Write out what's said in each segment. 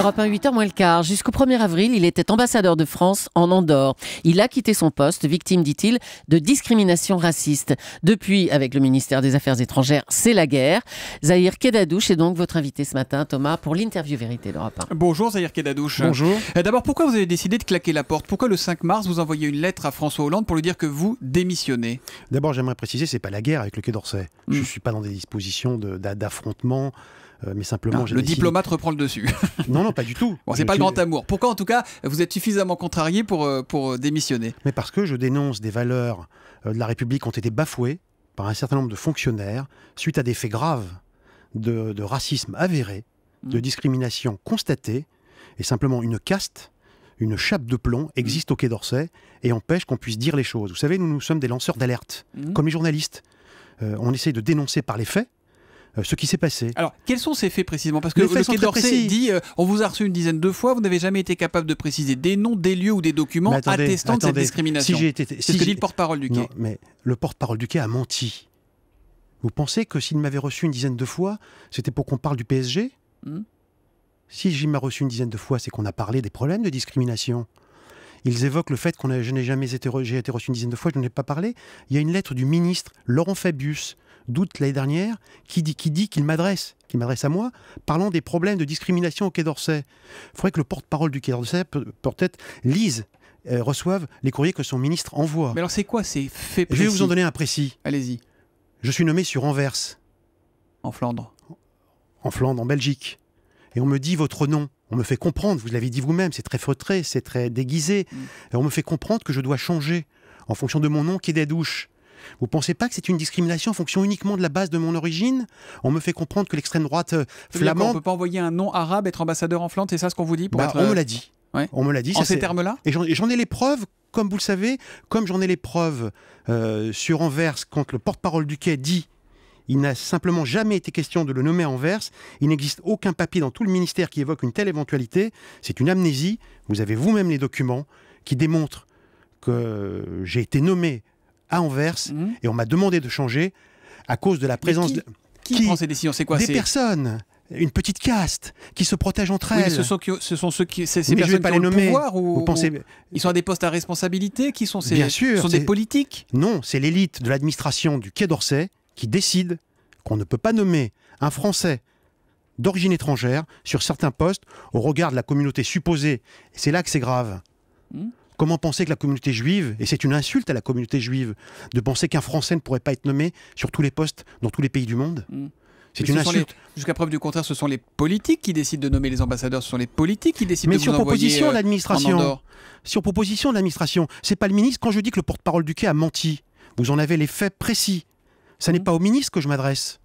Europe 1, 8h moins le quart. Jusqu'au 1er avril, il était ambassadeur de France en Andorre. Il a quitté son poste, victime, dit-il, de discrimination raciste. Depuis, avec le ministère des Affaires étrangères, c'est la guerre. Zahir Kedadouche est donc votre invité ce matin, Thomas, pour l'interview Vérité d'Europe 1. Bonjour Zahir Kedadouche. Bonjour. Euh, d'abord, pourquoi vous avez décidé de claquer la porte Pourquoi le 5 mars, vous envoyez une lettre à François Hollande pour lui dire que vous démissionnez D'abord, j'aimerais préciser, c'est pas la guerre avec le Quai d'Orsay. Je ne hmm. suis pas dans des dispositions d'affrontement. Euh, ah, le diplomate reprend le dessus. non, non, pas du tout. c'est pas le grand amour. Pourquoi, en tout cas, vous êtes suffisamment contrarié pour, euh, pour euh, démissionner Mais parce que je dénonce des valeurs de la République qui ont été bafouées par un certain nombre de fonctionnaires suite à des faits graves de, racisme avéré, mm. de discrimination constatée, et simplement une caste une chape de plomb existe mm. au Quai d'Orsay et empêche qu'on puisse dire les choses. Vous savez, nous, nous sommes des lanceurs d'alerte, mm. comme les journalistes. on essaye de dénoncer par les faits euh, ce qui s'est passé. Alors, quels sont ces faits précisément Parce que le Quai d'Orsay dit euh, on vous a reçu une dizaine de fois, vous n'avez jamais été capable de préciser des noms, des lieux ou des documents attestant de cette discrimination. Si été, C'est le porte-parole du Quai. mais le porte-parole du Quai a menti. Vous pensez que s'il m'avait reçu une dizaine de fois, c'était pour qu'on parle du PSG hmm. Si Jim m'a reçu une dizaine de fois, c'est qu'on a parlé des problèmes de discrimination. Ils évoquent le fait qu'on jamais été, j'ai été reçu une dizaine de fois, je n'en ai pas parlé. Il y a une lettre du ministre Laurent Fabius d'août l'année dernière qui dit qu'il dit qu'il m'adresse, m'adresse à moi, parlant des problèmes de discrimination au Quai d'Orsay. Il faudrait que le porte-parole du Quai d'Orsay peut-être lise euh, reçoive les courriers que son ministre envoie. Mais alors c'est quoi ces faits précis Je vais vous en donner un précis. Allez-y. Je suis nommé sur Anvers. En Flandre. En Flandre, en Belgique. Et on me dit votre nom. On me fait comprendre, vous l'avez dit vous-même, c'est très feutré, c'est très déguisé. Mm. On me fait comprendre que je dois changer en fonction de mon nom qui est des douches. Vous pensez pas que c'est une discrimination en fonction uniquement de la base de mon origine On me fait comprendre que l'extrême droite euh, flamande. On peut pas envoyer un nom arabe être ambassadeur en Flandre, c'est ça ce qu'on vous dit bah, On me euh, l'a dit. On me l'a dit. En ces termes-là Et j'en ai les preuves, comme vous le savez, comme j'en ai les preuves euh, sur Anvers, quand le porte-parole du quai dit il n'a simplement jamais été question de le nommer à Anvers. Il n'existe aucun papier dans tout le ministère qui évoque une telle éventualité. C'est une amnésie. Vous avez vous-même les documents qui démontrent que j'ai été nommé à Anvers mhm. et on m'a demandé de changer à cause de la présence qui, de... Qui, prend ces décisions C'est quoi Des personnes une petite caste qui se protège entre elles. Ce sont, ce sont, ceux qui, ces, personnes pas qui ont les nommer. pensez... ils sont à des postes à responsabilité, qui sont ces, Bien sûr, sont des politiques. Non, c'est l'élite de l'administration du Quai d'Orsay qui décide qu'on ne peut pas nommer un Français d'origine étrangère sur certains postes au regard de la communauté supposée. c'est là que c'est grave. Hmm. Comment penser que la communauté juive, et c'est une insulte à la communauté juive, de penser qu'un Français ne pourrait pas être nommé sur tous les postes dans tous les pays du monde hmm. C'est une insulte. Jusqu'à preuve du contraire, ce sont les politiques qui décident de nommer les ambassadeurs, ce sont les politiques qui décident Mais de sur proposition euh, de l'administration. Sur proposition de l'administration, c'est pas le ministre. Quand je dis que le porte-parole du quai a menti, vous en avez les faits précis. Ça n'est mm. pas au ministre que je m'adresse.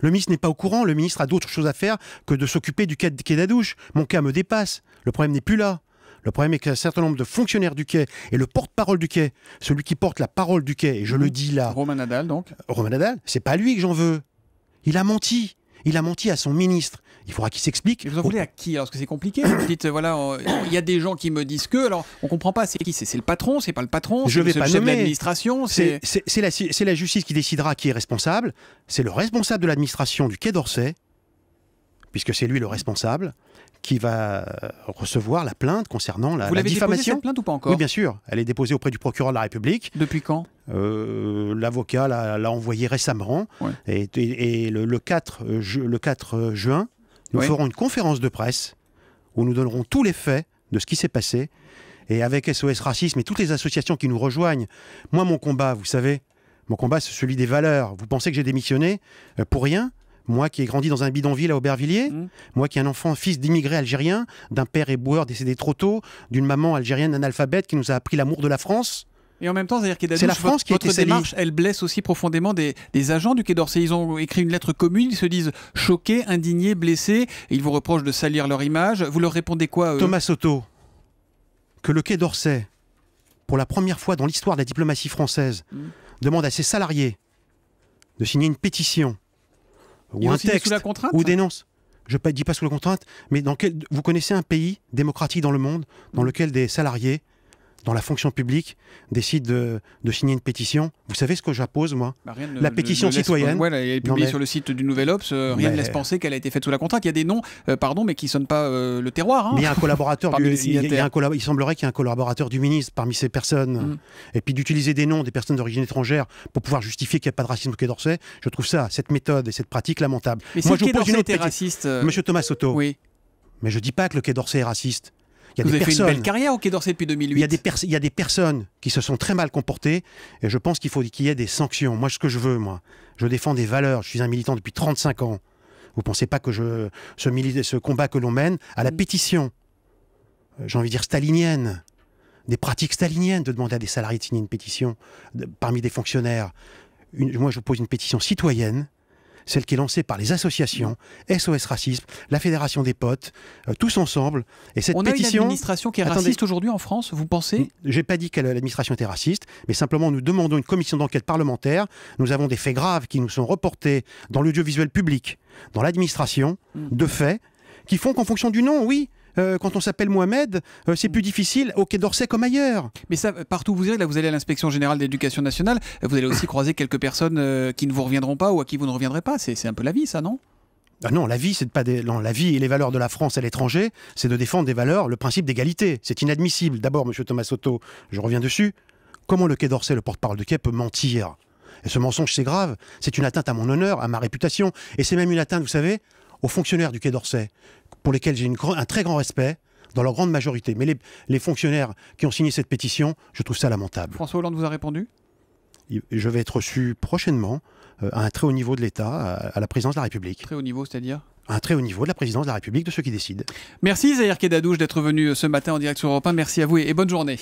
Le ministre n'est pas au courant, le ministre a d'autres choses à faire que de s'occuper du quai d'Adouche. Mon cas me dépasse. Le problème n'est plus là. Le problème est qu'un certain nombre de fonctionnaires du quai et le porte-parole du quai, celui qui porte la parole du quai, et je le mm. dis là. Roman Nadal, donc Roman Nadal, c'est pas lui que j'en veux. Il a menti il a menti à son ministre. Il faudra qu'il s'explique. Vous en voulez à qui Alors, parce que c'est compliqué. Vous dites, euh, voilà, il y a des gens qui me disent que. Alors, on comprend pas, c'est qui C'est le patron C'est pas le patron Je vais pas C'est l'administration C'est la justice qui décidera qui est responsable. C'est le responsable de l'administration du Quai d'Orsay puisque c'est lui le responsable, qui va euh, recevoir la plainte concernant la, diffamation. Vous la diffamation. cette plainte ou pas encore Oui, bien sûr. Elle est déposée auprès du procureur de la République. Depuis quand euh, L'avocat l'a envoyée récemment. Et, le, 4 le 4 euh, juin, nous ferons une conférence de presse où nous donnerons tous les faits de ce qui s'est passé. Et avec SOS Racisme et toutes les associations qui nous rejoignent, moi, mon combat, vous savez, mon combat, c'est celui des valeurs. Vous pensez que j'ai démissionné pour rien moi qui ai grandi dans un bidonville à Aubervilliers, mmh. moi qui ai un enfant fils d'immigrés algériens, d'un père éboueur décédé trop tôt, d'une maman algérienne analphabète qui nous a appris l'amour de la France. Et en même temps, c'est-à-dire C'est la France qui a votre démarche, elle blesse aussi profondément des, agents du Quai d'Orsay. Ils ont écrit une lettre commune, ils se disent choqués, indignés, blessés, ils vous reprochent de salir leur image. Vous leur répondez quoi Thomas Soto, que le Quai d'Orsay, pour la première fois dans l'histoire de la diplomatie française, mmh. demande à ses salariés de signer une pétition ou un texte, ou dénonce. Je ne dis pas sous la contrainte, mais dans quel, vous connaissez un pays démocratique dans le monde dans mm. lequel des salariés dans la fonction publique, décide de, signer une pétition. Vous savez ce que j'impose, moi bah, La pétition citoyenne. elle est publiée sur le site du Nouvel Obs. Euh, rien ne laisse penser qu'elle a été faite sous la contrainte. Il y a des noms, euh, pardon, mais qui ne sonnent pas euh, le terroir. Hein. il un collaborateur. il, semblerait qu'il y ait un collaborateur du ministre parmi ces personnes. Mm. Et puis d'utiliser des noms des personnes d'origine étrangère pour pouvoir justifier qu'il n'y a pas de racisme au Quai d'Orsay, je trouve ça, cette méthode et cette pratique lamentable. Mais moi, je pose une raciste. Monsieur Thomas Soto. Oui. Mais je ne dis pas que le Quai d'Orsay est raciste. Il y a des avez personnes, au depuis 2008. Il y, a des il y, des personnes qui se sont très mal comportées et je pense qu'il faut qu'il y ait des sanctions. Moi, ce que je veux, moi, je défends des valeurs. Je suis un militant depuis 35 ans. Vous ne pensez pas que je, ce, ce combat que l'on mène à la mm. pétition, euh, j'ai envie de dire stalinienne, des pratiques staliniennes de demander à des salariés de signer une pétition parmi des fonctionnaires. moi, je pose une pétition citoyenne celle qui est lancée par les associations, SOS Racisme, la Fédération des Potes, euh, tous ensemble. Et cette On A une administration qui est raciste aujourd'hui en France, vous pensez J'ai pas dit que l'administration était raciste, mais simplement nous demandons une commission d'enquête parlementaire. Nous avons des faits graves qui nous sont reportés dans l'audiovisuel public, dans l'administration, mm. de faits qui font qu'en fonction du nom, oui, euh, quand on s'appelle Mohamed, euh, c'est plus difficile au Quai d'Orsay comme ailleurs. Mais ça, partout où vous allez, là, vous allez à l'inspection générale d'éducation nationale, euh, vous allez aussi croiser quelques personnes qui ne vous reviendront pas ou à qui vous ne reviendrez pas. C'est un peu la vie, ça, non ah non, la vie, c'est pas la vie et les valeurs de la France à l'étranger, c'est de défendre des valeurs, le principe d'égalité. C'est inadmissible. D'abord, Monsieur Thomas Soto, je reviens dessus. Comment le Quai d'Orsay, le porte-parole du Quai, peut mentir et ce mensonge, c'est grave. C'est une atteinte à mon honneur, à ma réputation. Et c'est même une atteinte, vous savez, aux fonctionnaires du Quai d'Orsay, pour lesquels j'ai un très grand respect, dans leur grande majorité. Mais les, fonctionnaires qui ont signé cette pétition, je trouve ça lamentable. François Hollande vous a répondu Je vais être reçu prochainement euh, à un très haut niveau de l'État, à, la présidence de la République. Très haut niveau, c'est-à-dire un très haut niveau de la présidence de la République, de ceux qui décident. Merci Zahir Kedadouche d'être venu euh, ce matin en direct sur Europe 1. Merci à vous et bonne journée.